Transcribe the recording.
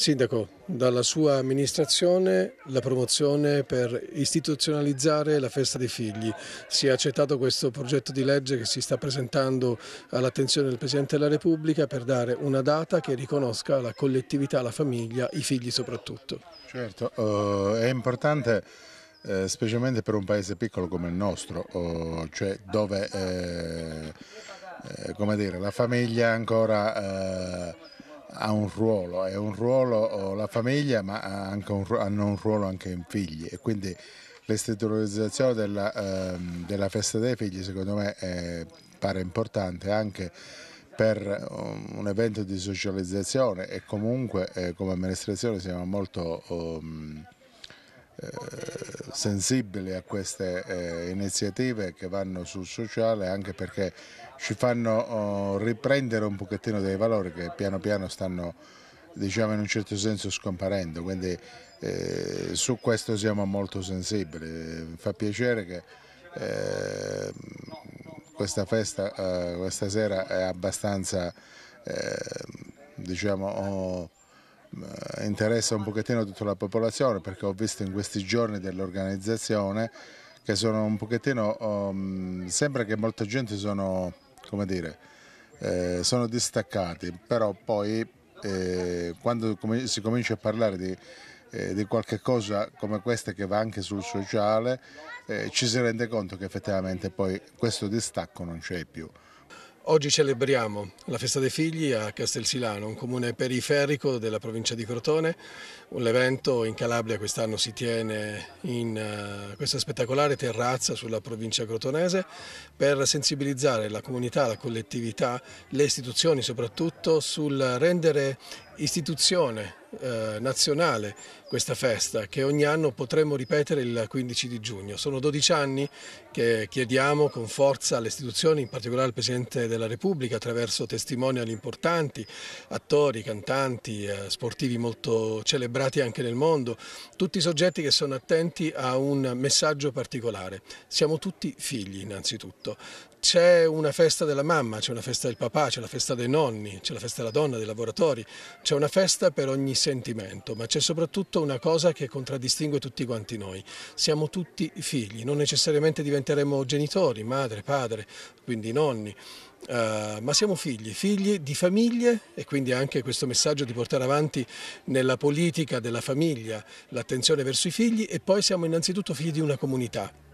Sindaco, dalla sua amministrazione la promozione per istituzionalizzare la festa dei figli. Si è accettato questo progetto di legge che si sta presentando all'attenzione del Presidente della Repubblica per dare una data che riconosca la collettività, la famiglia, i figli soprattutto. Certo, uh, è importante eh, specialmente per un paese piccolo come il nostro, uh, cioè dove eh, eh, dire, la famiglia ancora eh, ha un ruolo, è un ruolo oh, la famiglia, ma ha un, hanno un ruolo anche i figli e quindi l'estettualizzazione della, ehm, della, festa dei figli secondo me è, pare importante anche per um, un evento di socializzazione e comunque eh, come amministrazione siamo molto... Um, sensibili a queste eh, iniziative che vanno sul sociale anche perché ci fanno oh, riprendere un pochettino dei valori che piano piano stanno diciamo in un certo senso scomparendo, quindi eh, su questo siamo molto sensibili. Mi fa piacere che eh, questa festa eh, questa sera è abbastanza eh, diciamo, oh, eh, interessa un pochettino tutta la popolazione perché ho visto in questi giorni dell'organizzazione che sono un pochettino, um, sembra che molta gente sono, come dire, eh, sono distaccati, però poi eh, quando com si comincia a parlare di, eh, di, qualche cosa come questa che va anche sul sociale, eh, ci si rende conto che effettivamente poi questo distacco non c'è più. Oggi celebriamo la festa dei figli a Castelsilano, un comune periferico della provincia di Crotone. L'evento in Calabria quest'anno si tiene in eh, questa spettacolare terrazza sulla provincia crotonese per sensibilizzare la comunità, la collettività, le istituzioni soprattutto sul rendere istituzione eh, nazionale questa festa che ogni anno potremmo ripetere il 15 di giugno. Sono 12 anni che chiediamo con forza alle istituzioni, in particolare al Presidente della Repubblica, attraverso testimonial importanti, attori, cantanti, eh, sportivi molto celebrati anche nel mondo, tutti i soggetti che sono attenti a un messaggio particolare. Siamo tutti figli innanzitutto. C'è una festa della mamma, c'è una festa del papà, c'è la festa dei nonni, c'è la festa della donna, dei lavoratori, c'è una festa per ogni settore sentimento, ma c'è soprattutto una cosa che contraddistingue tutti quanti noi. Siamo tutti figli, non necessariamente diventeremo genitori, madre, padre, quindi nonni. Uh, ma siamo figli, figli di famiglie e quindi anche questo messaggio di portare avanti nella politica della famiglia l'attenzione verso i figli e poi siamo innanzitutto figli di una comunità